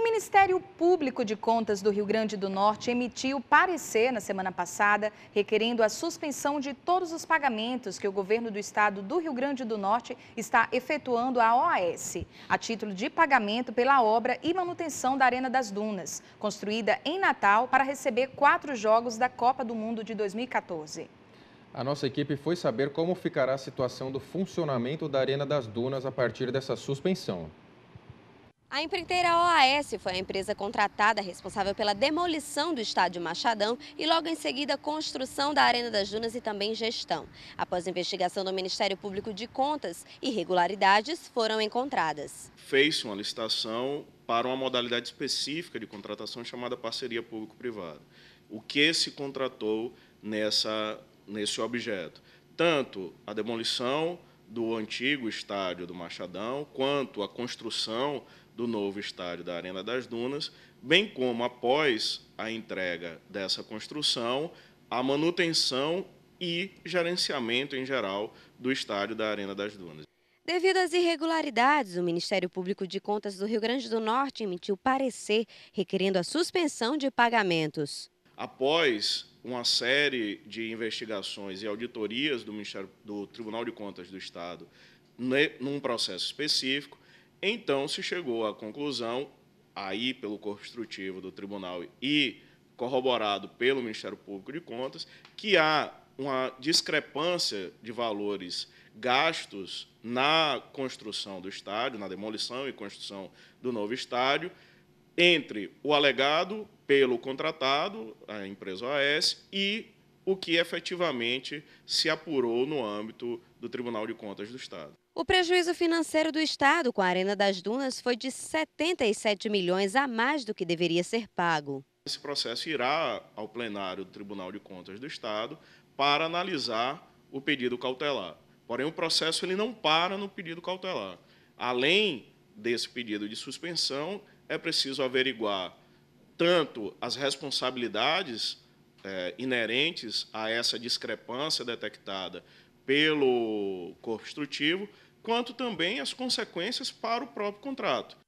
O Ministério Público de Contas do Rio Grande do Norte emitiu parecer na semana passada requerendo a suspensão de todos os pagamentos que o governo do estado do Rio Grande do Norte está efetuando à OAS, a título de pagamento pela obra e manutenção da Arena das Dunas, construída em Natal para receber quatro jogos da Copa do Mundo de 2014. A nossa equipe foi saber como ficará a situação do funcionamento da Arena das Dunas a partir dessa suspensão. A empreiteira OAS foi a empresa contratada responsável pela demolição do estádio Machadão e logo em seguida construção da Arena das Dunas e também gestão. Após investigação do Ministério Público de Contas, irregularidades foram encontradas. Fez uma licitação para uma modalidade específica de contratação chamada parceria público-privada. O que se contratou nessa, nesse objeto? Tanto a demolição do antigo estádio do Machadão, quanto à construção do novo estádio da Arena das Dunas, bem como após a entrega dessa construção, a manutenção e gerenciamento em geral do estádio da Arena das Dunas. Devido às irregularidades, o Ministério Público de Contas do Rio Grande do Norte emitiu parecer requerendo a suspensão de pagamentos. Após uma série de investigações e auditorias do, Ministério, do Tribunal de Contas do Estado num processo específico. Então, se chegou à conclusão, aí pelo corpo instrutivo do tribunal e corroborado pelo Ministério Público de Contas, que há uma discrepância de valores gastos na construção do estádio, na demolição e construção do novo estádio, entre o alegado pelo contratado, a empresa OAS, e o que efetivamente se apurou no âmbito do Tribunal de Contas do Estado. O prejuízo financeiro do Estado com a Arena das Dunas foi de 77 milhões a mais do que deveria ser pago. Esse processo irá ao plenário do Tribunal de Contas do Estado para analisar o pedido cautelar. Porém, o processo ele não para no pedido cautelar. Além desse pedido de suspensão, é preciso averiguar tanto as responsabilidades é, inerentes a essa discrepância detectada pelo corpo instrutivo, quanto também as consequências para o próprio contrato.